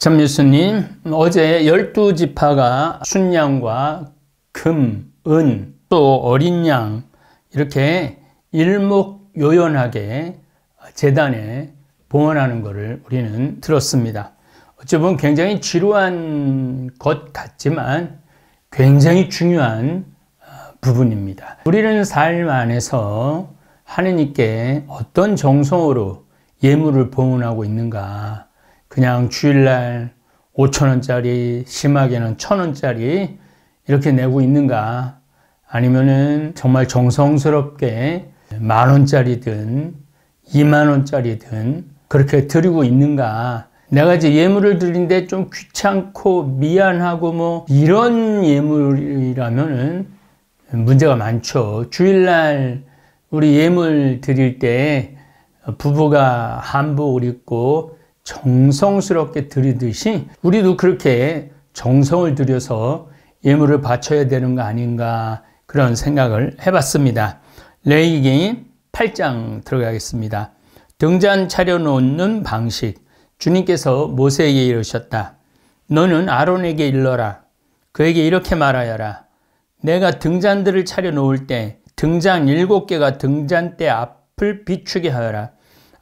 참 예수님, 어제 열두 지파가 순양과 금, 은, 또 어린 양, 이렇게 일목요연하게 재단에 봉헌하는 것을 우리는 들었습니다. 어찌 보면 굉장히 지루한 것 같지만 굉장히 중요한 어, 부분입니다. 우리는 삶 안에서 하느님께 어떤 정성으로 예물을 봉헌하고 있는가 그냥 주일날 5천원짜리, 심하게는 1 천원짜리 이렇게 내고 있는가 아니면은 정말 정성스럽게 만원짜리든 2만원짜리든 그렇게 드리고 있는가 내가 이제 예물을 드린데 좀 귀찮고 미안하고 뭐 이런 예물이라면은 문제가 많죠. 주일날 우리 예물 드릴 때 부부가 한복을 입고 정성스럽게 드리듯이 우리도 그렇게 정성을 들여서 예물을 바쳐야 되는 거 아닌가 그런 생각을 해봤습니다. 레이기 8장 들어가겠습니다. 등잔 차려놓는 방식 주님께서 모세에게 이르셨다. 너는 아론에게 일러라. 그에게 이렇게 말하여라. 내가 등잔들을 차려놓을 때 등잔 일곱 개가 등잔대 앞을 비추게 하여라.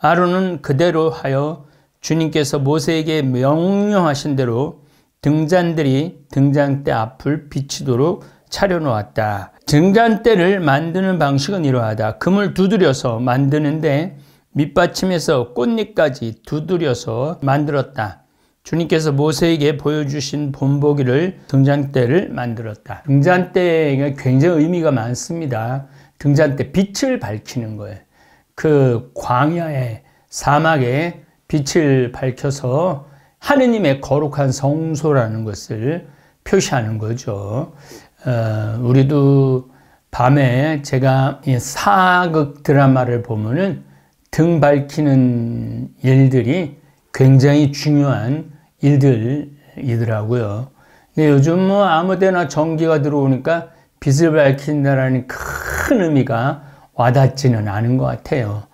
아론은 그대로 하여 주님께서 모세에게 명령하신 대로 등잔들이 등잔대 앞을 비치도록 차려놓았다. 등잔대를 만드는 방식은 이러하다. 금을 두드려서 만드는데 밑받침에서 꽃잎까지 두드려서 만들었다. 주님께서 모세에게 보여주신 본보기를 등잔대를 만들었다. 등잔대가 굉장히 의미가 많습니다. 등잔대 빛을 밝히는 거예요. 그 광야의 사막에 빛을 밝혀서 하느님의 거룩한 성소라는 것을 표시하는 거죠. 어, 우리도 밤에 제가 사극 드라마를 보면은 등 밝히는 일들이 굉장히 중요한 일들이더라고요. 근데 요즘 뭐 아무 데나 전기가 들어오니까 빛을 밝힌다라는 큰 의미가 와닿지는 않은 것 같아요.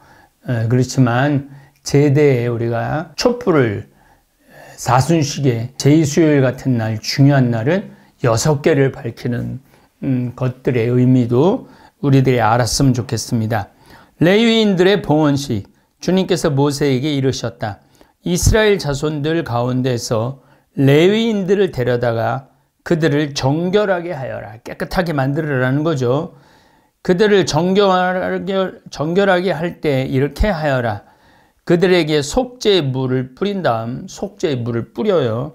에, 어, 그렇지만 제대에 우리가 촛불을 사순식에 제2수요일 같은 날 중요한 날은 여섯 개를 밝히는 음, 것들의 의미도 우리들이 알았으면 좋겠습니다. 레위인들의 봉헌식 주님께서 모세에게 이르셨다. 이스라엘 자손들 가운데서 레위인들을 데려다가 그들을 정결하게 하여라. 깨끗하게 만들으라는 거죠. 그들을 정결하게, 정결하게 할 때 이렇게 하여라. 그들에게 속죄의 물을 뿌린 다음 속죄의 물을 뿌려요.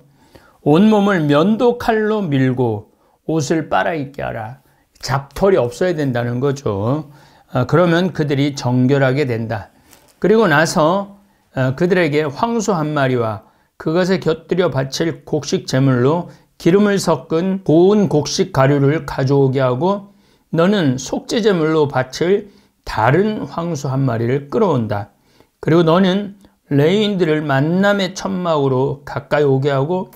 온몸을 면도칼로 밀고 옷을 빨아입게 하라. 잡털이 없어야 된다는 거죠. 어, 그러면 그들이 정결하게 된다. 그리고 나서 어, 그들에게 황소 한 마리와 그것에 곁들여 바칠 곡식 제물로 기름을 섞은 고운 곡식 가루를 가져오게 하고 너는 속죄제물로 바칠 다른 황소 한 마리를 끌어온다. 그리고 너는 레인들을 만남의 천막으로 가까이 오게 하고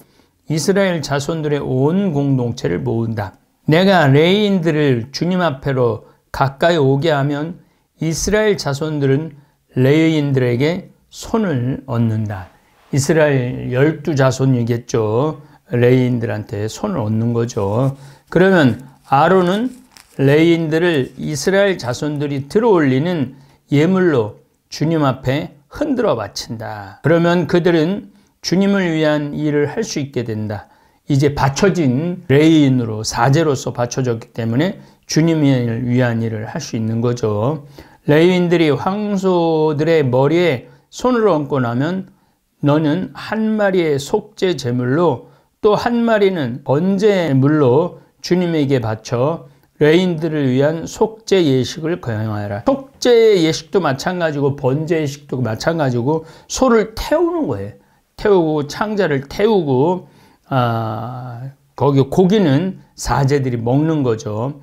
이스라엘 자손들의 온 공동체를 모은다. 내가 레인들을 주님 앞에로 가까이 오게 하면 이스라엘 자손들은 레인들에게 손을 얻는다. 이스라엘 열두 자손이겠죠. 레인들한테 손을 얻는 거죠. 그러면 아론은 레인들을 이스라엘 자손들이 들어올리는 예물로 주님 앞에 흔들어 바친다. 그러면 그들은 주님을 위한 일을 할 수 있게 된다. 이제 바쳐진 레인으로 사제로서 바쳐졌기 때문에 주님을 위한 일을 할 수 있는 거죠. 레인들이 황소들의 머리에 손을 얹고 나면 너는 한 마리의 속죄 제물로 또 한 마리는 번제물로 주님에게 바쳐 레인들을 위한 속죄 예식을 거행하라. 속죄 예식도 마찬가지고 번제 예식도 마찬가지고 소를 태우는 거예요. 태우고 창자를 태우고 아, 거기 고기는 사제들이 먹는 거죠.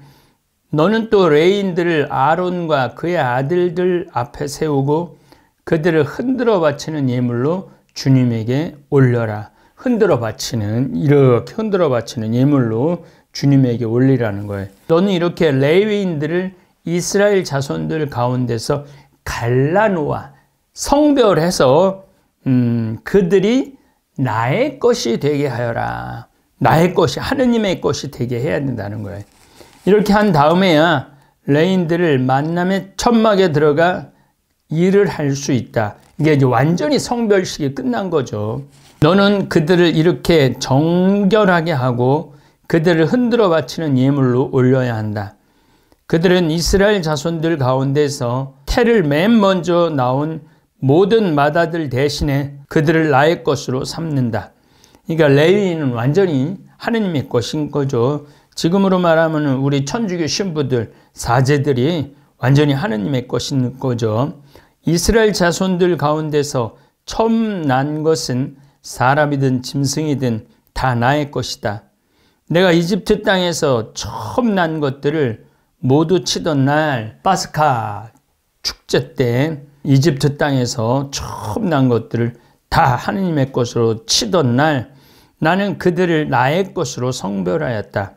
너는 또 레인들을 아론과 그의 아들들 앞에 세우고 그들을 흔들어 바치는 예물로 주님에게 올려라. 흔들어 바치는 이렇게 흔들어 바치는 예물로 주님에게 올리라는 거예요. 너는 이렇게 레위인들을 이스라엘 자손들 가운데서 갈라놓아 성별해서 음, 그들이 나의 것이 되게 하여라. 나의 것이 하느님의 것이 되게 해야 된다는 거예요. 이렇게 한 다음에야 레인들을 만남의 천막에 들어가 일을 할 수 있다. 이게 이제 완전히 성별식이 끝난 거죠. 너는 그들을 이렇게 정결하게 하고 그들을 흔들어 바치는 예물로 올려야 한다. 그들은 이스라엘 자손들 가운데서 태를 맨 먼저 나온 모든 마다들 대신에 그들을 나의 것으로 삼는다. 그러니까 레위인은 완전히 하느님의 것인 거죠. 지금으로 말하면 우리 천주교 신부들, 사제들이 완전히 하느님의 것인 거죠. 이스라엘 자손들 가운데서 처음 난 것은 사람이든 짐승이든 다 나의 것이다. 내가 이집트 땅에서 처음 난 것들을 모두 치던 날 파스카 축제 때 이집트 땅에서 처음 난 것들을 다 하느님의 것으로 치던 날 나는 그들을 나의 것으로 성별하였다.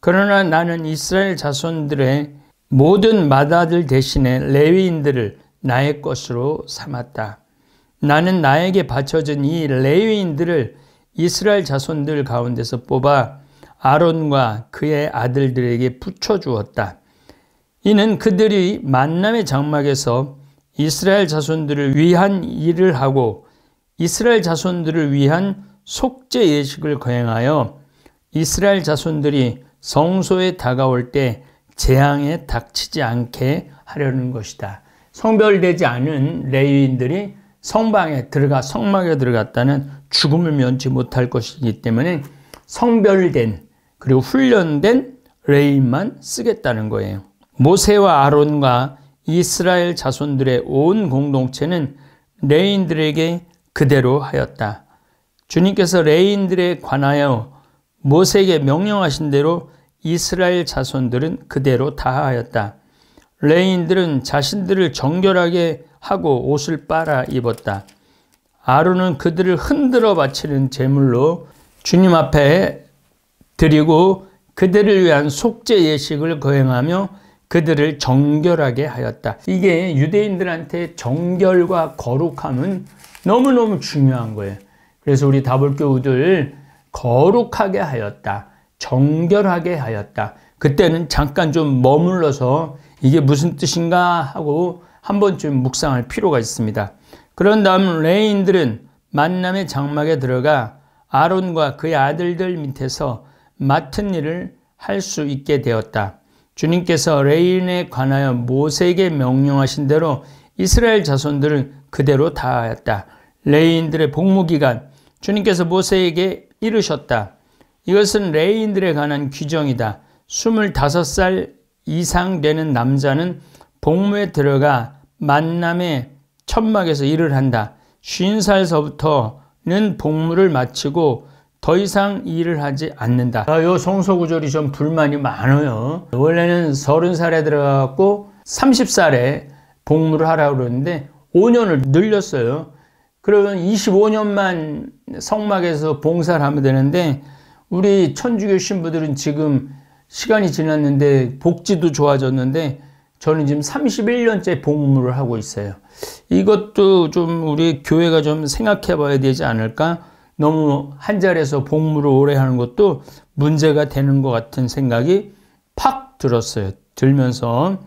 그러나 나는 이스라엘 자손들의 모든 마다들 대신에 레위인들을 나의 것으로 삼았다. 나는 나에게 바쳐진 이 레위인들을 이스라엘 자손들 가운데서 뽑아 아론과 그의 아들들에게 붙여주었다. 이는 그들이 만남의 장막에서 이스라엘 자손들을 위한 일을 하고 이스라엘 자손들을 위한 속죄 예식을 거행하여 이스라엘 자손들이 성소에 다가올 때 재앙에 닥치지 않게 하려는 것이다. 성별되지 않은 레위인들이 성방에 들어가 성막에 들어갔다는 죽음을 면치 못할 것이기 때문에 성별된 그리고 훈련된 레인만 쓰겠다는 거예요. 모세와 아론과 이스라엘 자손들의 온 공동체는 레인들에게 그대로 하였다. 주님께서 레인들에 관하여 모세에게 명령하신 대로 이스라엘 자손들은 그대로 다하였다. 레인들은 자신들을 정결하게 하고 옷을 빨아 입었다. 아론은 그들을 흔들어 바치는 제물로 주님 앞에 드리고 그들을 위한 속죄 예식을 거행하며 그들을 정결하게 하였다. 이게 유대인들한테 정결과 거룩함은 너무너무 중요한 거예요. 그래서 우리 다볼교우들 거룩하게 하였다. 정결하게 하였다. 그때는 잠깐 좀 머물러서 이게 무슨 뜻인가 하고 한 번쯤 묵상할 필요가 있습니다. 그런 다음 레인들은 만남의 장막에 들어가 아론과 그의 아들들 밑에서 맡은 일을 할 수 있게 되었다. 주님께서 레인에 관하여 모세에게 명령하신 대로 이스라엘 자손들을 그대로 다 하였다. 레인들의 복무기간, 주님께서 모세에게 이르셨다. 이것은 레인들에 관한 규정이다. 25살 이상 되는 남자는 복무에 들어가 만남의 천막에서 일을 한다. 5살서부터는 복무를 마치고 더 이상 일을 하지 않는다. 이 아, 송소구절이 좀 불만이 많아요. 원래는 30살에 들어갔고 30살에 복무를 하라고 그러는데 5년을 늘렸어요. 그러면 25년만 성막에서 봉사를 하면 되는데 우리 천주교 신부들은 지금 시간이 지났는데 복지도 좋아졌는데 저는 지금 31년째 복무를 하고 있어요. 이것도 좀 우리 교회가 좀 생각해 봐야 되지 않을까? 너무 한 자리에서 복무를 오래 하는 것도 문제가 되는 것 같은 생각이 팍 들었어요. 들면서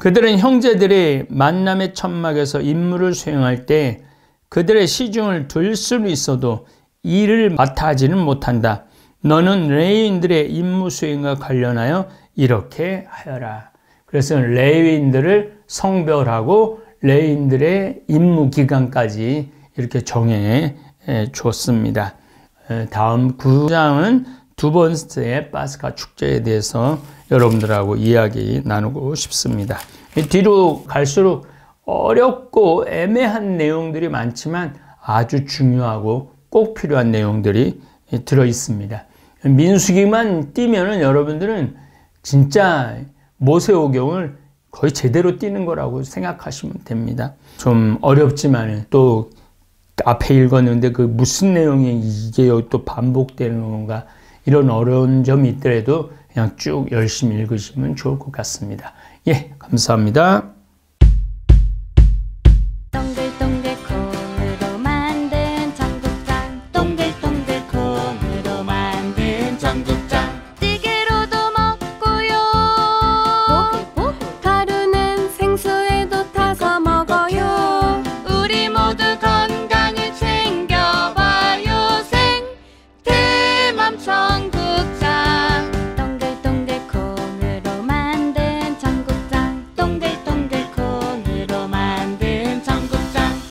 그들은 형제들이 만남의 천막에서 임무를 수행할 때 그들의 시중을 들 수는 있어도 일을 맡아 하지는 못한다. 너는 레위인들의 임무 수행과 관련하여 이렇게 하여라. 그래서 레위인들을 성별하고 레인들의 임무 기간까지 이렇게 정해 줬습니다. 예, 예, 다음 9장은 두 번째 파스카 축제에 대해서 여러분들하고 이야기 나누고 싶습니다. 뒤로 갈수록 어렵고 애매한 내용들이 많지만 아주 중요하고 꼭 필요한 내용들이 들어 있습니다. 민수기만 뛰면은 여러분들은 진짜 모세오경을 거의 제대로 뛰는 거라고 생각하시면 됩니다. 좀 어렵지만 또 앞에 읽었는데 그 무슨 내용이 이게 또 반복되는 건가 이런 어려운 점이 있더라도 그냥 쭉 열심히 읽으시면 좋을 것 같습니다. 예, 감사합니다.